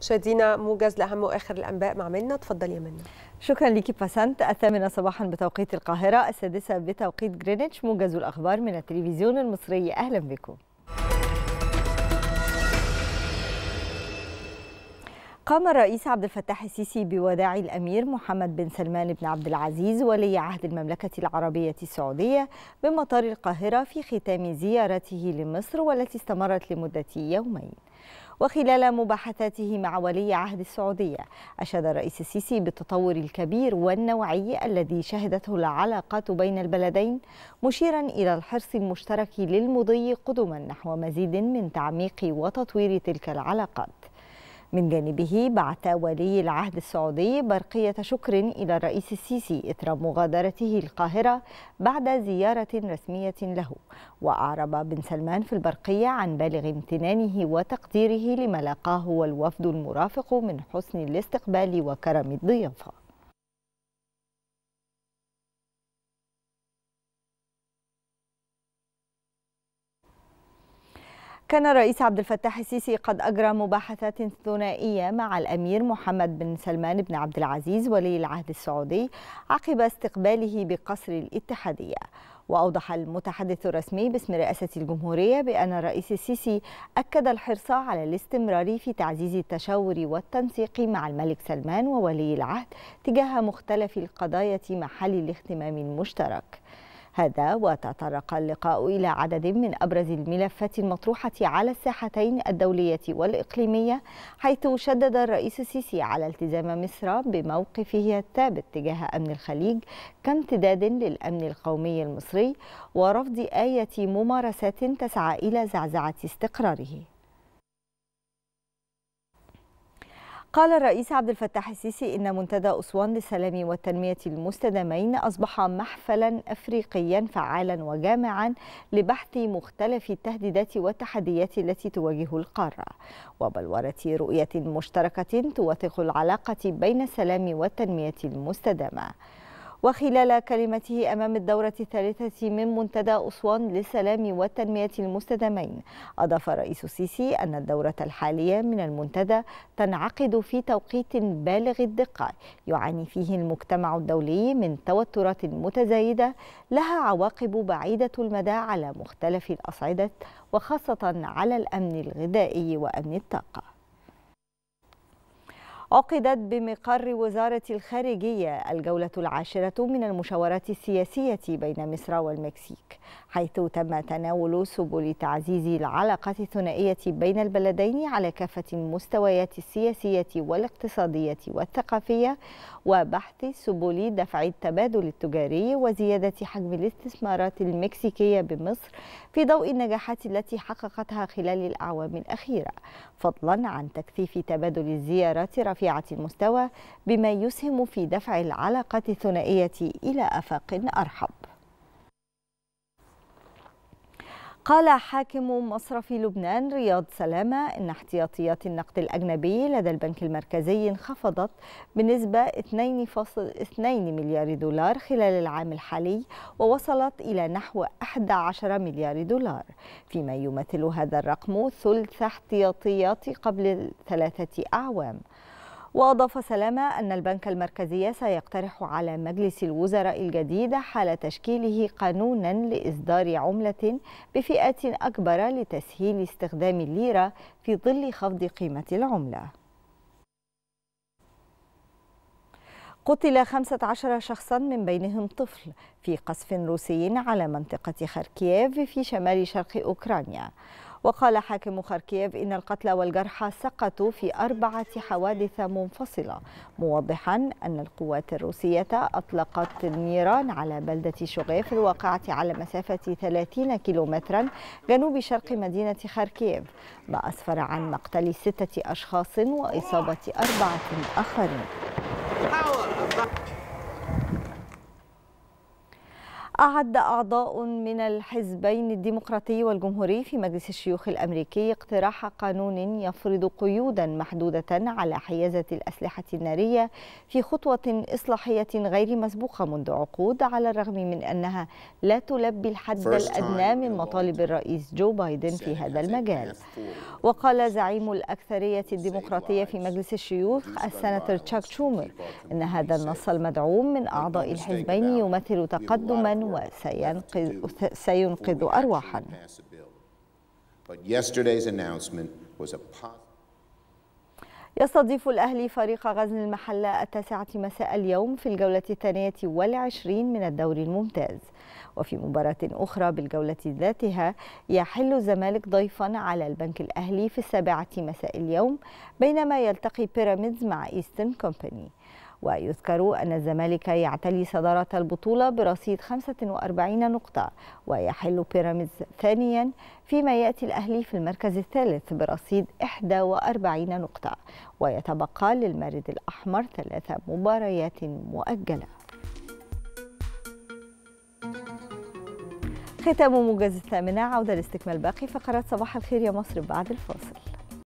شادينا موجز لاهم واخر الانباء مع منا اتفضل يا منا شكرا ليكي بسنت الثامنة صباحا بتوقيت القاهرة السادسة بتوقيت جرينتش موجز الأخبار من التلفزيون المصري أهلا بكم قام الرئيس عبد الفتاح السيسي بوداع الأمير محمد بن سلمان بن عبد العزيز ولي عهد المملكة العربية السعودية بمطار القاهرة في ختام زيارته لمصر والتي استمرت لمدة يومين وخلال مباحثاته مع ولي عهد السعودية أشاد الرئيس السيسي بالتطور الكبير والنوعي الذي شهدته العلاقات بين البلدين مشيرا إلى الحرص المشترك للمضي قدما نحو مزيد من تعميق وتطوير تلك العلاقات من جانبه بعث ولي العهد السعودي برقية شكر إلى الرئيس السيسي إثر مغادرته القاهرة بعد زيارة رسمية له وأعرب بن سلمان في البرقية عن بالغ امتنانه وتقديره لما لاقاه والوفد المرافق من حسن الاستقبال وكرم الضيافة كان الرئيس عبد الفتاح السيسي قد أجرى مباحثات ثنائية مع الأمير محمد بن سلمان بن عبد العزيز ولي العهد السعودي عقب استقباله بقصر الاتحادية وأوضح المتحدث الرسمي باسم رئاسة الجمهورية بأن الرئيس السيسي أكد الحرص على الاستمرار في تعزيز التشاور والتنسيق مع الملك سلمان وولي العهد تجاه مختلف القضايا محل الاهتمام المشترك هذا وتطرق اللقاء إلى عدد من أبرز الملفات المطروحة على الساحتين الدولية والإقليمية حيث شدد الرئيس السيسي على التزام مصر بموقفه الثابت تجاه أمن الخليج كامتداد للأمن القومي المصري ورفض آية ممارسات تسعى إلى زعزعة استقراره قال الرئيس عبد الفتاح السيسي إن منتدى أسوان للسلام والتنمية المستدامين أصبح محفلا أفريقيا فعالا وجامعا لبحث مختلف التهديدات والتحديات التي تواجه القارة وبلورة رؤية مشتركة توثق العلاقة بين السلام والتنمية المستدامة وخلال كلمته أمام الدورة الثالثة من منتدى أسوان للسلام والتنمية المستدامين أضاف رئيس السيسي أن الدورة الحالية من المنتدى تنعقد في توقيت بالغ الدقة يعاني فيه المجتمع الدولي من توترات متزايدة لها عواقب بعيدة المدى على مختلف الأصعدة وخاصة على الأمن الغذائي وأمن الطاقة عقدت بمقر وزارة الخارجية الجولة العاشرة من المشاورات السياسية بين مصر والمكسيك حيث تم تناول سبل تعزيز العلاقة الثنائية بين البلدين على كافة المستويات السياسية والاقتصادية والثقافية وبحث سبل دفع التبادل التجاري وزيادة حجم الاستثمارات المكسيكية بمصر في ضوء النجاحات التي حققتها خلال الأعوام الأخيرة فضلا عن تكثيف تبادل الزيارات رفيعة المستوى بما يسهم في دفع العلاقات الثنائية إلى آفاق أرحب قال حاكم مصرف لبنان رياض سلامة إن احتياطيات النقد الأجنبي لدى البنك المركزي انخفضت بنسبة 2.2 مليار دولار خلال العام الحالي ووصلت إلى نحو 11 مليار دولار فيما يمثل هذا الرقم ثلث احتياطيات قبل ثلاثة أعوام وأضاف سلامة أن البنك المركزي سيقترح على مجلس الوزراء الجديد حال تشكيله قانونا لإصدار عملة بفئات أكبر لتسهيل استخدام الليرة في ظل خفض قيمة العملة قتل 15 شخصا من بينهم طفل في قصف روسي على منطقة خاركييف في شمال شرق أوكرانيا وقال حاكم خاركييف إن القتلى والجرحى سقطوا في أربعة حوادث منفصلة موضحا أن القوات الروسية أطلقت النيران على بلدة شغيف الواقعة على مسافة 30 كيلومترا جنوب شرق مدينة خاركييف ما أسفر عن مقتل ستة أشخاص وإصابة أربعة آخرين power أعد أعضاء من الحزبين الديمقراطي والجمهوري في مجلس الشيوخ الأمريكي اقتراح قانون يفرض قيودا محدودة على حيازة الأسلحة النارية في خطوة إصلاحية غير مسبوقة منذ عقود على الرغم من أنها لا تلبي الحد الأدنى من مطالب الرئيس جو بايدن في هذا المجال وقال زعيم الأكثرية الديمقراطية في مجلس الشيوخ السناتور تشاك شومر أن هذا النص المدعوم من أعضاء الحزبين يمثل تقدما وسينقذ سينقذ أرواحا يستضيف الأهلي فريق غزل المحلة التاسعة مساء اليوم في الجولة الثانية والعشرين من الدوري الممتاز وفي مباراة أخرى بالجولة ذاتها يحل الزمالك ضيفا على البنك الأهلي في السابعة مساء اليوم بينما يلتقي بيراميدز مع إيستن كومباني ويذكر أن الزمالك يعتلي صدارة البطولة برصيد 45 نقطة ويحل بيراميدز ثانيا فيما يأتي الأهلي في المركز الثالث برصيد 41 نقطة ويتبقى للمارد الأحمر ثلاث مباريات مؤجلة ختام موجز الثامنة عودة لاستكمال باقي فقرات صباح الخير يا مصر بعد الفاصل